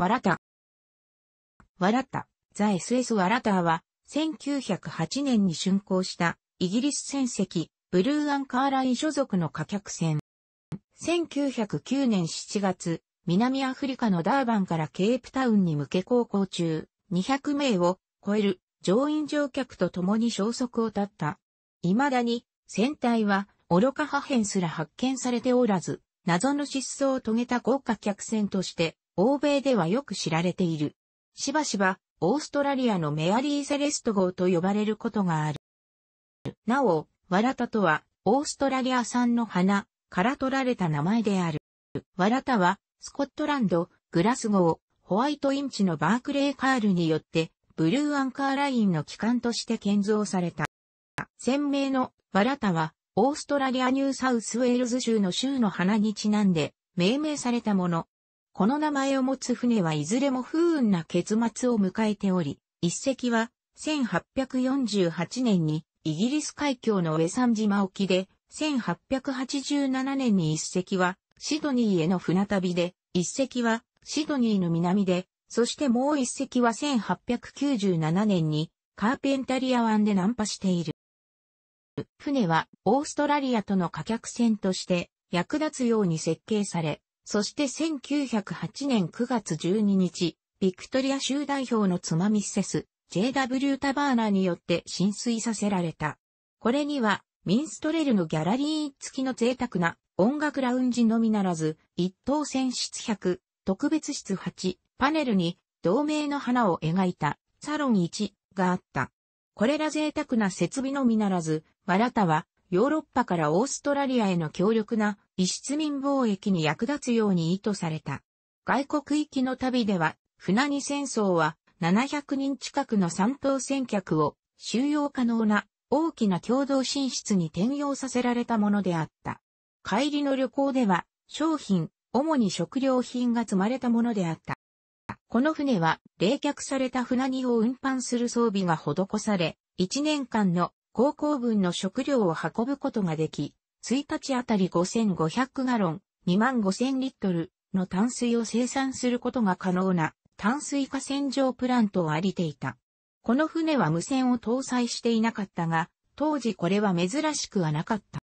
わらた。わらた、ザ SS わらたは、1908年に竣工した、イギリス船籍、ブルーアンカーライン所属の貨客船。1909年7月、南アフリカのダーバンからケープタウンに向け航行中、200名を超える乗員乗客と共に消息を絶った。未だに船体は愚か破片すら発見されておらず、謎の失踪を遂げた豪華客船として欧米ではよく知られている。しばしば、オーストラリアのメアリー・セレスト号と呼ばれることがある。なお、ワラタとは、オーストラリア産の花から取られた名前である。ワラタは、スコットランド、グラス号、ホワイトインチのバークレーカールによって、ブルーアンカーラインの機関として建造された。鮮明のワラタは、オーストラリアニューサウスウェールズ州の州の花にちなんで、命名されたものこの名前を持つ船はいずれも不運な結末を迎えており、一隻は1848年にイギリス海峡のウェサン島沖で、1887年に一隻はシドニーへの船旅で、一隻はシドニーの南で、そしてもう一隻は1897年にカーペンタリア湾で難破している。船はオーストラリアとの貨客船として役立つように設計され、そして1908年9月12日、ビクトリア州代表のつまみセス、JW タバーナによって浸水させられた。これには、ミンストレルのギャラリー付きの贅沢な音楽ラウンジのみならず、一等船室100、特別室8、パネルに同盟の花を描いたサロン1があった。これら贅沢な設備のみならず、わラタはヨーロッパからオーストラリアへの強力な異出民貿易に役立つように意図された。外国行きの旅では、船に戦争は700人近くの三島船客を収容可能な大きな共同進出に転用させられたものであった。帰りの旅行では商品、主に食料品が積まれたものであった。この船は冷却された船荷を運搬する装備が施され、1年間の高校分の食料を運ぶことができ、1日あたり5500ガロン、25000リットルの淡水を生産することが可能な淡水化洗浄プラントをありていた。この船は無線を搭載していなかったが、当時これは珍しくはなかった。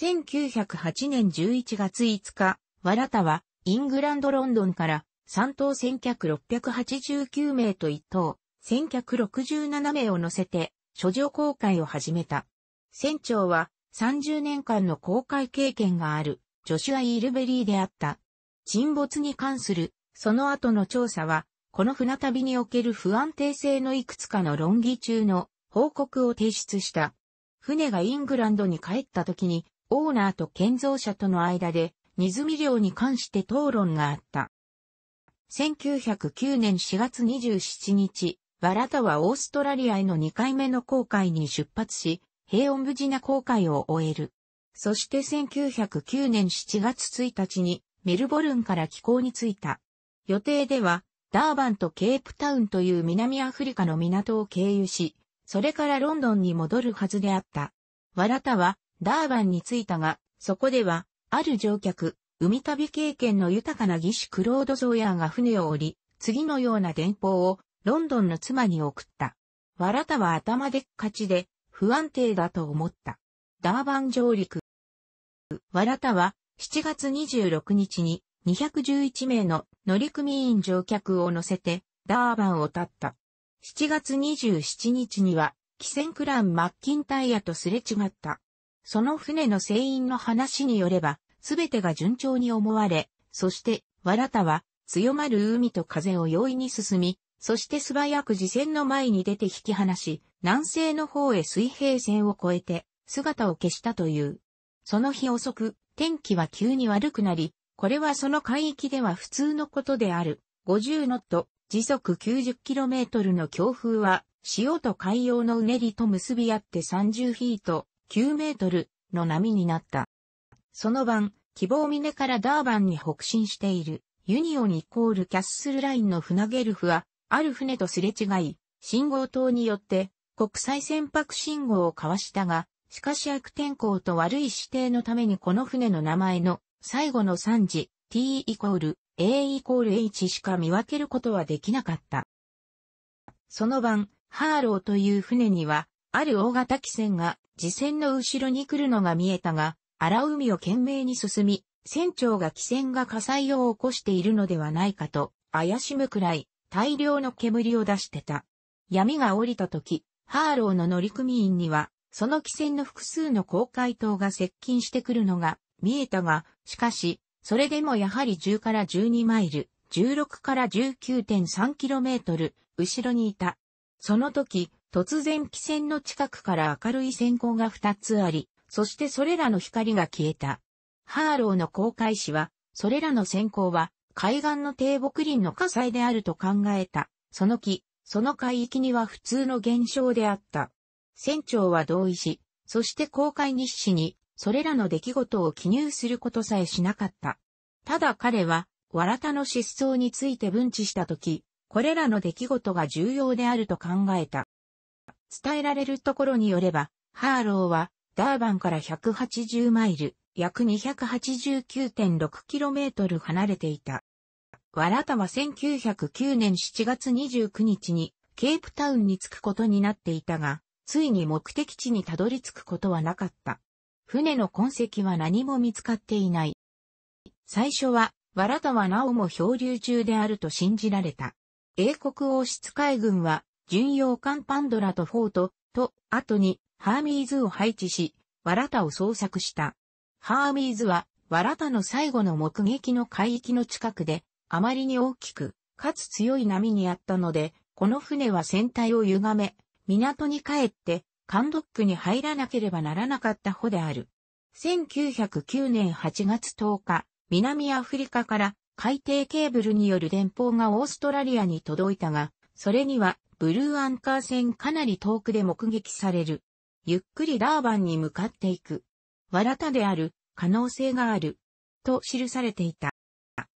1908年11月5日、ワラタはイングランドロンドンから3等船客689名と1等、船客67名を乗せて処女公開を始めた。船長は30年間の公開経験があるジョシュア・イールベリーであった。沈没に関するその後の調査は、この船旅における不安定性のいくつかの論議中の報告を提出した。船がイングランドに帰った時に、オーナーと建造者との間で、荷積み量に関して討論があった。1909年4月27日、バラタはオーストラリアへの2回目の航海に出発し、平穏無事な航海を終える。そして1909年7月1日にメルボルンから寄港に着いた。予定では、ダーバンとケープタウンという南アフリカの港を経由し、それからロンドンに戻るはずであった。ワラタはダーバンに着いたが、そこでは、ある乗客、海旅経験の豊かな義手。クロード・ゾーヤーが船を降り、次のような電報をロンドンの妻に送った。わらたは頭でっかちで、不安定だと思った。ダーバン上陸。わらたは、7月26日に、211名の乗組員乗客を乗せて、ダーバンを立った。7月27日には、キセンクラン・マッキンタイヤとすれ違った。その船の船員の話によれば、すべてが順調に思われ、そして、わらたは、強まる海と風を容易に進み、そして素早く次戦の前に出て引き離し、南西の方へ水平線を越えて、姿を消したという。その日遅く、天気は急に悪くなり、これはその海域では普通のことである。50ノット、時速 90km の強風は、潮と海洋のうねりと結び合って30フィート、9メートルの波になった。その晩、希望峰からダーバンに北進している、ユニオンイコールキャッスルラインの船ゲルフは、ある船とすれ違い、信号灯によって国際船舶信号を交わしたが、しかし悪天候と悪い指定のためにこの船の名前の最後の3字 t イコール a イコール h しか見分けることはできなかった。その晩、ハーローという船には、ある大型機船が自船の後ろに来るのが見えたが、荒海を懸命に進み、船長が機船が火災を起こしているのではないかと怪しむくらい大量の煙を出してた。闇が降りた時、ハーローの乗組員には、その汽船の複数の航海灯が接近してくるのが見えたが、しかし、それでもやはり10から12マイル、16から19.3キロメートル、後ろにいた。その時、突然汽船の近くから明るい閃光が2つあり、そしてそれらの光が消えた。ハーローの航海士は、それらの閃光は海岸の低木林の火災であると考えた。その木、その海域には普通の現象であった。船長は同意し、そして公開日誌に、それらの出来事を記入することさえしなかった。ただ彼は、わらたの失踪について分知したとき、これらの出来事が重要であると考えた。伝えられるところによれば、ハーローは、ダーバンから180マイル、約 289.6km 離れていた。ワラタは1909年7月29日にケープタウンに着くことになっていたが、ついに目的地にたどり着くことはなかった。船の痕跡は何も見つかっていない。最初は、ワラタはなおも漂流中であると信じられた。英国王室海軍は、巡洋艦パンドラとフォート、と、後に、ハーミーズを配置し、ワラタを捜索した。ハーミーズは、ワラタの最後の目撃の海域の近くで、あまりに大きく、かつ強い波にあったので、この船は船体を歪め、港に帰って、カンドックに入らなければならなかった方である。1909年8月10日、南アフリカから海底ケーブルによる電報がオーストラリアに届いたが、それにはブルーアンカー船かなり遠くで目撃される。ゆっくりラーバンに向かっていく。わらたである可能性がある、と記されていた。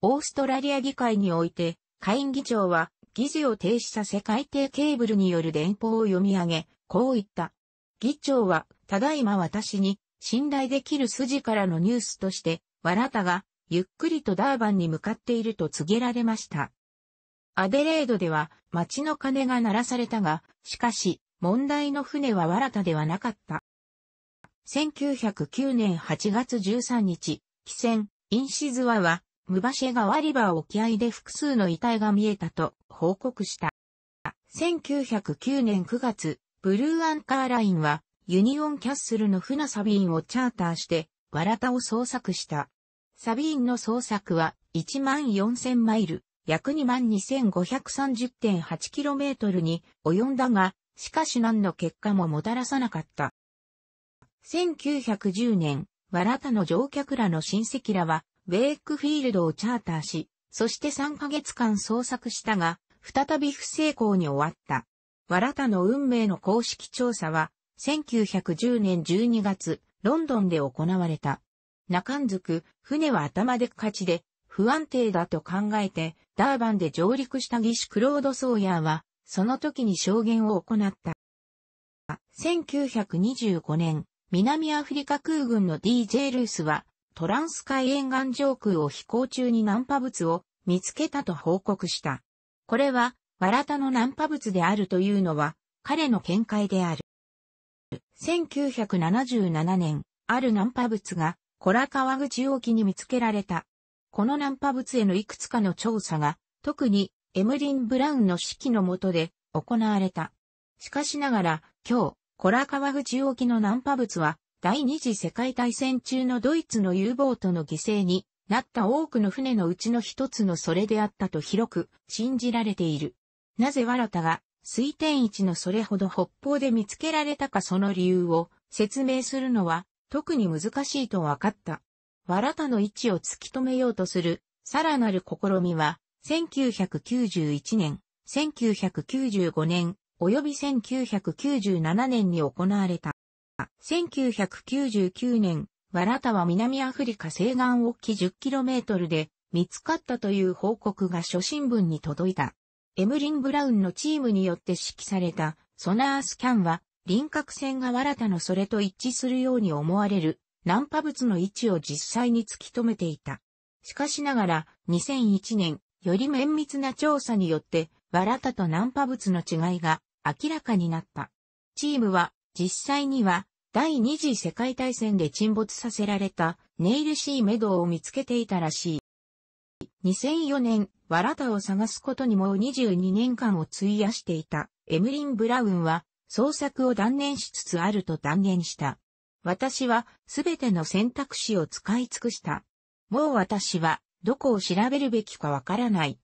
オーストラリア議会において、下院議長は、議事を停止させ海底ケーブルによる電報を読み上げ、こう言った。議長は、ただいま私に、信頼できる筋からのニュースとして、わらたが、ゆっくりとダーバンに向かっていると告げられました。アデレードでは、町の鐘が鳴らされたが、しかし、問題の船はわらたではなかった。1909年8月13日、汽船、インシズワは、ムバシェ川リバー沖合で複数の遺体が見えたと報告した。1909年9月、ブルーアンカーラインは、ユニオンキャッスルの船サビーンをチャーターして、ワラタを捜索した。サビーンの捜索は、1万4000マイル、約2万 2530.8km に及んだが、しかし何の結果ももたらさなかった。1910年、ワラタの乗客らの親戚らは、ウェイクフィールドをチャーターし、そして3ヶ月間捜索したが、再び不成功に終わった。ワラタの運命の公式調査は、1910年12月、ロンドンで行われた。中んずく、船は頭で勝ちで、不安定だと考えて、ダーバンで上陸した義手クロード・ソーヤーは、その時に証言を行った。1925年、南アフリカ空軍の DJ ルースは、トランス海沿岸上空を飛行中にナンパ物を見つけたと報告した。これは、ワラタのナンパ物であるというのは、彼の見解である。1977年、あるナンパ物が、コラ川口沖に見つけられた。このナンパ物へのいくつかの調査が、特にエムリン・ブラウンの指揮のもとで行われた。しかしながら、今日、コラ川口沖の難破物は、第二次世界大戦中のドイツの U ボートの犠牲になった多くの船のうちの一つのそれであったと広く信じられている。なぜワラタが水天一のそれほど北方で見つけられたかその理由を説明するのは特に難しいと分かった。ワラタの位置を突き止めようとするさらなる試みは1991年、1995年、及び1997年に行われた。1999年、ワラタは南アフリカ西岸沖 10km で見つかったという報告が初新聞に届いた。エムリン・ブラウンのチームによって指揮されたソナースキャンは輪郭線がワラタのそれと一致するように思われる難破物の位置を実際に突き止めていた。しかしながら2001年より綿密な調査によってわラタとナンパ物の違いが明らかになった。チームは実際には第二次世界大戦で沈没させられたネイルシーメドを見つけていたらしい。2004年、わラタを探すことにもう22年間を費やしていたエムリン・ブラウンは捜索を断念しつつあると断言した。私はすべての選択肢を使い尽くした。もう私はどこを調べるべきかわからない。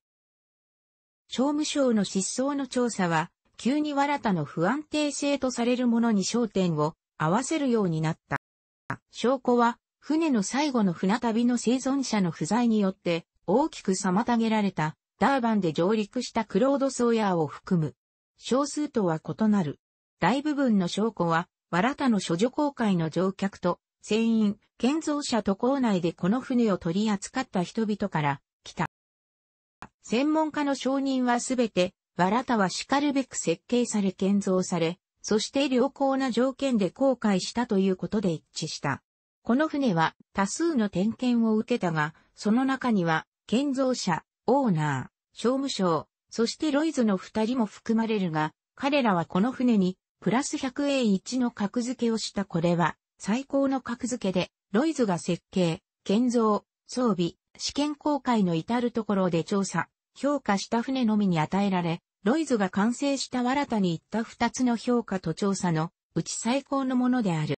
商務省の失踪の調査は、急にわらたの不安定性とされるものに焦点を合わせるようになった。証拠は、船の最後の船旅の生存者の不在によって大きく妨げられたダーバンで上陸したクロード・ソーヤーを含む少数とは異なる。大部分の証拠は、ワラタの処女公会の乗客と船員、建造者と港内でこの船を取り扱った人々から専門家の承認はすべて、わらたは叱るべく設計され建造され、そして良好な条件で航海したということで一致した。この船は多数の点検を受けたが、その中には建造者、オーナー、商務省、そしてロイズの二人も含まれるが、彼らはこの船にプラス 100A1 の格付けをしたこれは最高の格付けで、ロイズが設計、建造、装備、試験公開の至るところで調査、評価した船のみに与えられ、ロイズが完成した新たに行った二つの評価と調査のうち最高のものである。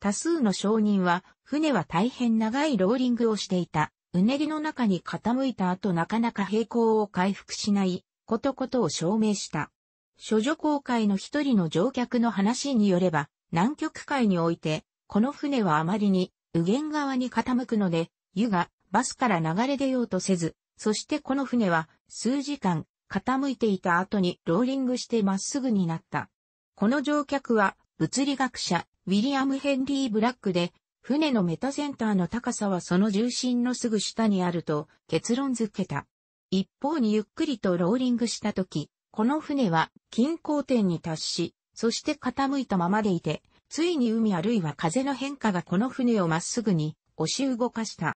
多数の証人は、船は大変長いローリングをしていた、うねりの中に傾いた後なかなか平行を回復しないことことを証明した。諸女航海の一人の乗客の話によれば、南極海において、この船はあまりに、右舷側に傾くので、湯がバスから流れ出ようとせず、そしてこの船は数時間傾いていた後にローリングしてまっすぐになった。この乗客は物理学者ウィリアム・ヘンリー・ブラックで船のメタセンターの高さはその重心のすぐ下にあると結論付けた。一方にゆっくりとローリングした時、この船は均衡点に達し、そして傾いたままでいて、ついに海あるいは風の変化がこの船をまっすぐに押し動かした。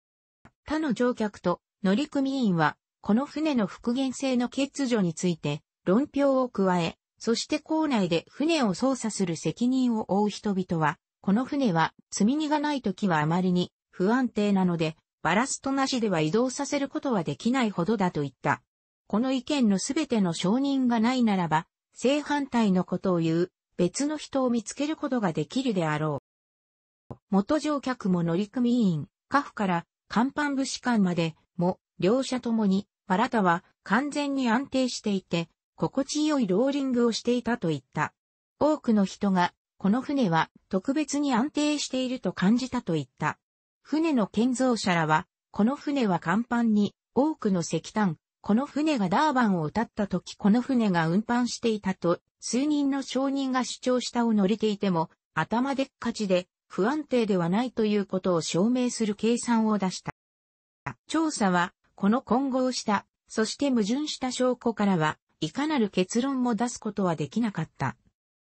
他の乗客と乗組員は、この船の復元性の欠如について、論評を加え、そして校内で船を操作する責任を負う人々は、この船は積み荷がない時はあまりに不安定なので、バラストなしでは移動させることはできないほどだと言った。この意見のすべての承認がないならば、正反対のことを言う、別の人を見つけることができるであろう。元乗客も乗組員、カフから甲板武士官までも、両者ともに、パラタは完全に安定していて、心地よいローリングをしていたと言った。多くの人が、この船は特別に安定していると感じたと言った。船の建造者らは、この船は甲板に多くの石炭、この船がダーバンを歌った時この船が運搬していたと、数人の証人が主張したを乗りていても、頭でっかちで不安定ではないということを証明する計算を出した。調査は、この混合した、そして矛盾した証拠からは、いかなる結論も出すことはできなかった。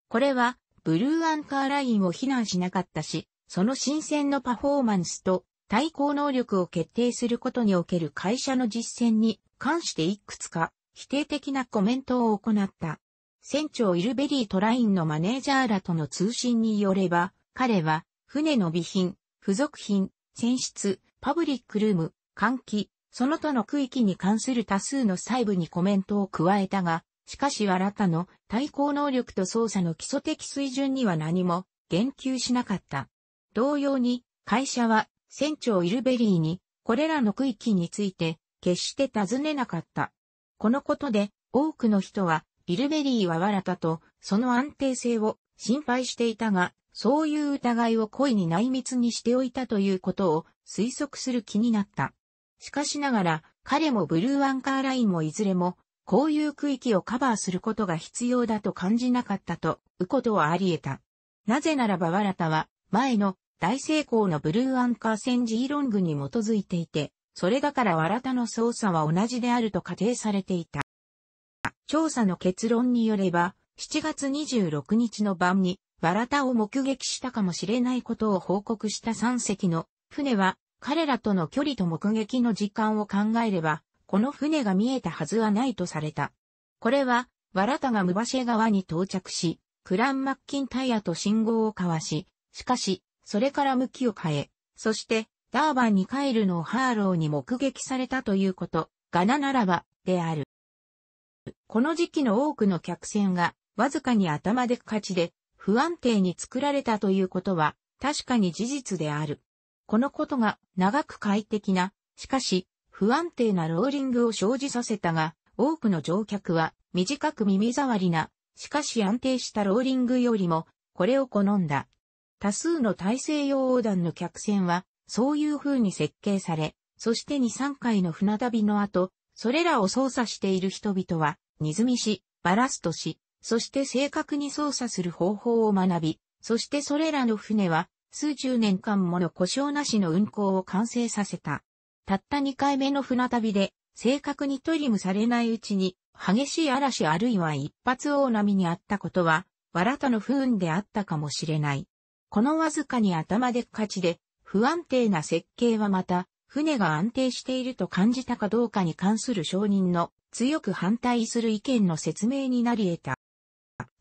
これは、ブルーアンカーラインを非難しなかったし、その新鮮のパフォーマンスと対抗能力を決定することにおける会社の実践に関していくつか否定的なコメントを行った。船長イルベリートラインのマネージャーらとの通信によれば、彼は船の備品、付属品、船室、パブリックルーム、換気、その他の区域に関する多数の細部にコメントを加えたが、しかし新たの対抗能力と操作の基礎的水準には何も言及しなかった。同様に、会社は船長イルベリーに、これらの区域について、決して尋ねなかった。このことで、多くの人は、イルベリーはらたと、その安定性を心配していたが、そういう疑いを故意に内密にしておいたということを推測する気になった。しかしながら、彼もブルーアンカーラインもいずれも、こういう区域をカバーすることが必要だと感じなかったと、うことはあり得た。なぜならばワラタは、前の大成功のブルーアンカー戦時イロングに基づいていて、それだからワラタの操作は同じであると仮定されていた。調査の結論によれば、7月26日の晩に、ワラタを目撃したかもしれないことを報告した3隻の船は、彼らとの距離と目撃の時間を考えれば、この船が見えたはずはないとされた。これは、ワラタがムバシェ川に到着し、クラン・マッキンタイヤと信号を交わし、しかし、それから向きを変え、そして、ダーバンに帰るのをハーローに目撃されたということ、ガナならば、である。この時期の多くの客船が、わずかに頭で勝ちで、不安定に作られたということは、確かに事実である。このことが長く快適な、しかし不安定なローリングを生じさせたが、多くの乗客は短く耳障りな、しかし安定したローリングよりも、これを好んだ。多数の大西洋横断の客船は、そういう風に設計され、そして2、3回の船旅の後、それらを操作している人々は、荷積みし、バラストし、そして正確に操作する方法を学び、そしてそれらの船は、数十年間もの故障なしの運行を完成させた。たった2回目の船旅で、正確にトリムされないうちに、激しい嵐あるいは一発大波にあったことは、わらたの不運であったかもしれない。このわずかに頭でっかちで、不安定な設計はまた、船が安定していると感じたかどうかに関する承認の強く反対する意見の説明になり得た。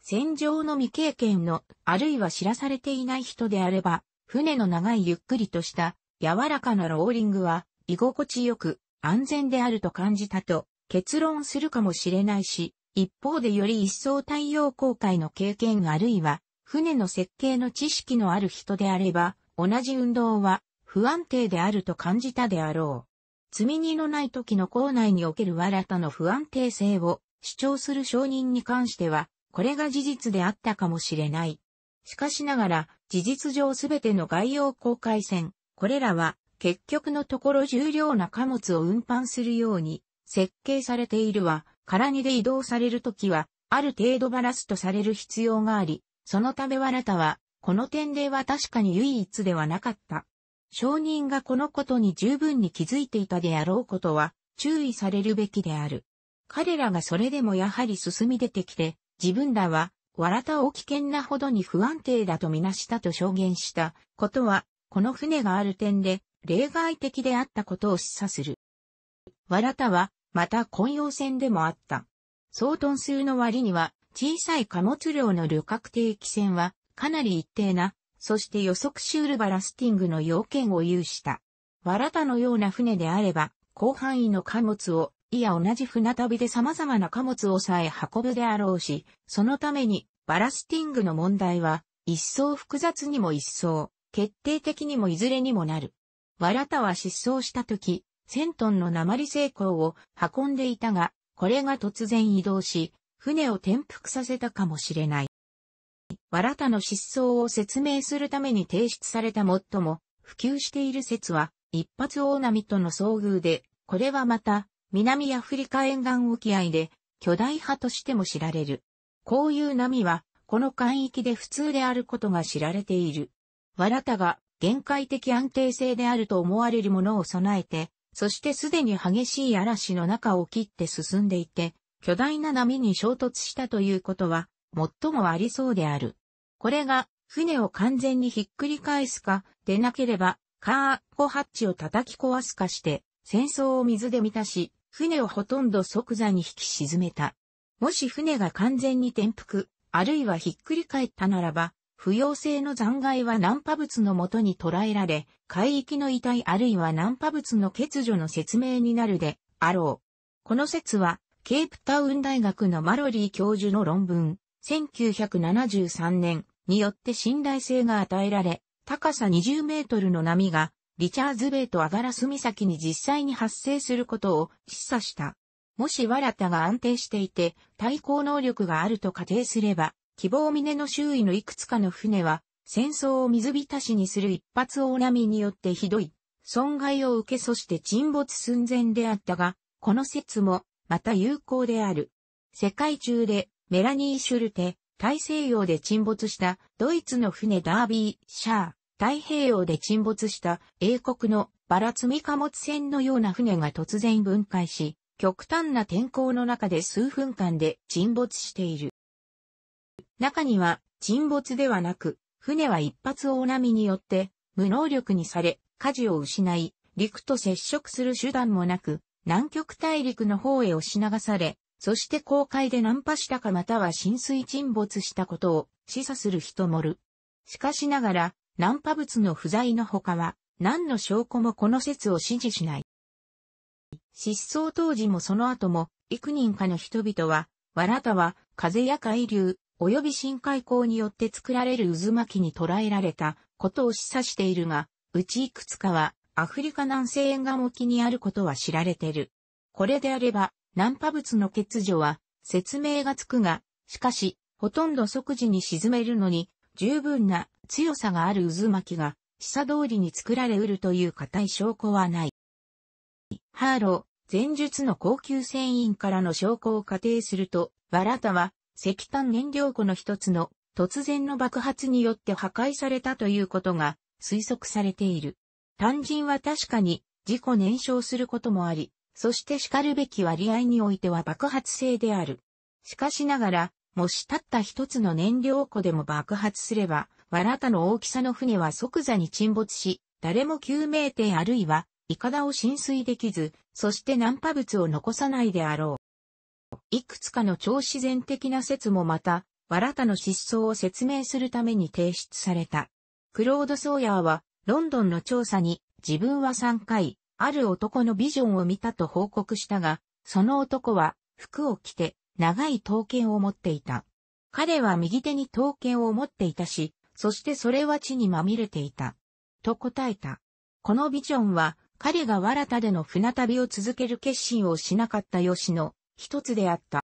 戦場の未経験の、あるいは知らされていない人であれば、船の長いゆっくりとした柔らかなローリングは居心地よく安全であると感じたと結論するかもしれないし、一方でより一層太陽航海の経験あるいは船の設計の知識のある人であれば、同じ運動は不安定であると感じたであろう。積み荷のない時の校内における新たの不安定性を主張する承認に関しては、これが事実であったかもしれない。しかしながら、事実上すべての外洋航海船、これらは、結局のところ重量な貨物を運搬するように、設計されているは、空荷で移動されるときは、ある程度バラスとされる必要があり、そのためわなたは、この点では確かに唯一ではなかった。証人がこのことに十分に気づいていたであろうことは、注意されるべきである。彼らがそれでもやはり進み出てきて、自分らは、わらたを危険なほどに不安定だとみなしたと証言したことは、この船がある点で、例外的であったことを示唆する。わらたは、また混用船でもあった。総トン数の割には、小さい貨物量の旅客定期船は、かなり一定な、そして予測シュールバラスティングの要件を有した。わらたのような船であれば、広範囲の貨物をいや同じ船旅で様々な貨物をさえ運ぶであろうし、そのためにバラスティングの問題は一層複雑にも一層決定的にもいずれにもなる。ワラタは失踪した時、1 0トンの鉛成功を運んでいたが、これが突然移動し、船を転覆させたかもしれない。ワラタの失踪を説明するために提出された最も普及している説は、一発大波との遭遇で、これはまた南アフリカ沿岸沖合で巨大派としても知られる。こういう波は、この海域で普通であることが知られている。わらたが限界的安定性であると思われるものを備えて、そしてすでに激しい嵐の中を切って進んでいて、巨大な波に衝突したということは、最もありそうである。これが、船を完全にひっくり返すか、でなければ、カーコハッチを叩き壊すかして、戦争を水で満たし、船をほとんど即座に引き沈めた。もし船が完全に転覆、あるいはひっくり返ったならば、不要性の残骸は難破物のもとに捉えられ、海域の遺体あるいは難破物の欠如の説明になるであろう。この説は、ケープタウン大学のマロリー教授の論文、1973年によって信頼性が与えられ、高さ20メートルの波がリチャーズベイとアガラス岬に実際に発生することを示唆した。もしワラタが安定していて対抗能力があると仮定すれば、希望峰の周囲のいくつかの船は戦争を水浸しにする一発大波によってひどい損害を受けそして沈没寸前であったが、この説もまた有効である。世界中でメラニー・シュルテ、大西洋で沈没したドイツの船ダービー・シャー、太平洋で沈没した英国のバラ積み貨物船のような船が突然分解し、極端な天候の中で数分間で沈没している。中には沈没ではなく、船は一発大波によって無能力にされ、舵を失い、陸と接触する手段もなく、南極大陸の方へ押し流され、そして公海で難破したかまたは浸水沈没したことを示唆する人もる。しかしながら、ナンパ物の不在の他は、何の証拠もこの説を支持しない。失踪当時もその後も、幾人かの人々は、わらたは、風や海流、及び深海溝によって作られる渦巻きに捕らえられたことを示唆しているが、うちいくつかは、アフリカ南西沿岸沖にあることは知られてる。これであれば、難破物の欠如は、説明がつくが、しかし、ほとんど即時に沈めるのに、十分な強さがある渦巻きが示唆通りに作られうるという固い証拠はない。ハーロー、前述の高級船員からの証拠を仮定すると、ワラタは石炭燃料庫の一つの突然の爆発によって破壊されたということが推測されている。単人は確かに自己燃焼することもあり、そして叱るべき割合においては爆発性である。しかしながら、もしたった一つの燃料庫でも爆発すれば、わらたの大きさの船は即座に沈没し、誰も救命艇あるいは、いかだを浸水できず、そして難破物を残さないであろう。いくつかの超自然的な説もまた、わらたの失踪を説明するために提出された。クロード・ソーヤーは、ロンドンの調査に、自分は3回、ある男のビジョンを見たと報告したが、その男は、服を着て、長い刀剣を持っていた。彼は右手に刀剣を持っていたし、そしてそれは血にまみれていた。と答えた。このビジョンは、彼がわらたでの船旅を続ける決心をしなかった吉野、一つであった。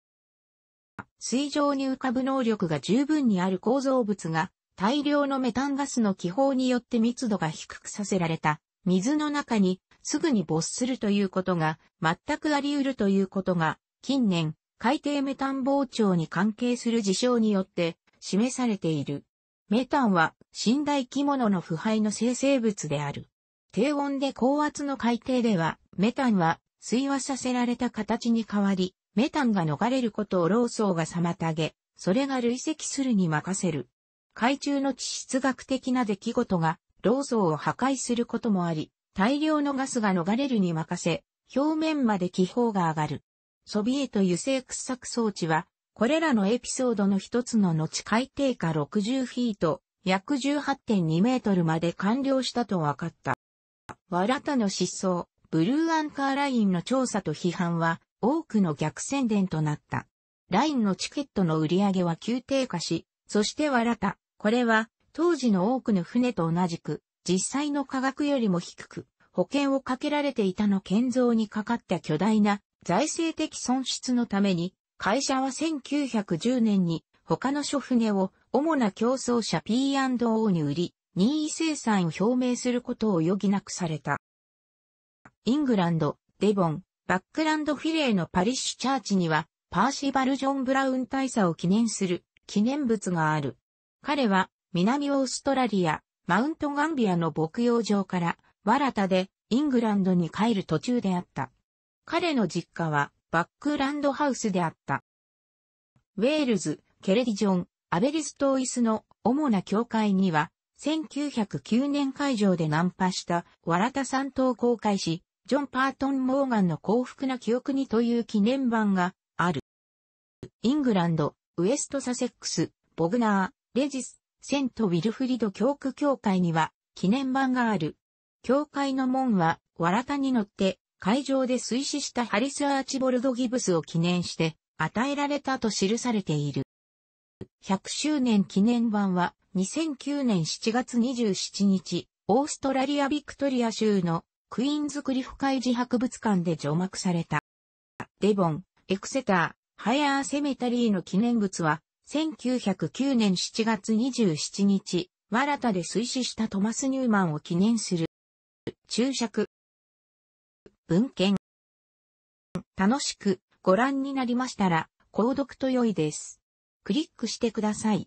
水上に浮かぶ能力が十分にある構造物が、大量のメタンガスの気泡によって密度が低くさせられた、水の中にすぐに没するということが、全くあり得るということが、近年、海底メタン膨張に関係する事象によって示されている。メタンは寝台着物の腐敗の生成物である。低温で高圧の海底では、メタンは水和させられた形に変わり、メタンが逃れることを老僧が妨げ、それが累積するに任せる。海中の地質学的な出来事が、老僧を破壊することもあり、大量のガスが逃れるに任せ、表面まで気泡が上がる。ソビエト油性掘削装置は、これらのエピソードの一つの後海底下60フィート、約18.2メートルまで完了したと分かった。ワラタの失踪、ブルーアンカーラインの調査と批判は、多くの逆宣伝となった。ラインのチケットの売り上げは急低下し、そしてワラタ、これは、当時の多くの船と同じく、実際の価格よりも低く、保険をかけられていたの建造にかかった巨大な財政的損失のために、会社は1910年に他の諸船を主な競争者 P&O に売り、任意生産を表明することを余儀なくされた。イングランド、デボン、バックランドフィレーのパリッシュチャーチには、パーシバル・ジョン・ブラウン大佐を記念する記念物がある。彼は、南オーストラリア、マウントガンビアの牧羊場から、ワラタで、イングランドに帰る途中であった。彼の実家はバックランドハウスであった。ウェールズ、ケレディジョン、アベリストイスの主な教会には、1909年会場で難破したワラタ山と公開し、ジョン・パートン・モーガンの幸福な記憶にという記念版がある。イングランド、ウエストサセックス、ボグナー、レジス、セント・ウィルフリド教区教会には記念版がある。教会の門は、ワラタに乗って会場で推進したハリス・アーチボルド・ギブスを記念して与えられたと記されている。100周年記念版は2009年7月27日、オーストラリア・ビクトリア州のクイーンズクリフ海事博物館で除幕された。デボン、エクセター、ハイアー・セメタリーの記念物は、1909年7月27日、ワラタで推進したトマス・ニューマンを記念する。注釈。文献。楽しくご覧になりましたら、購読と良いです。クリックしてください。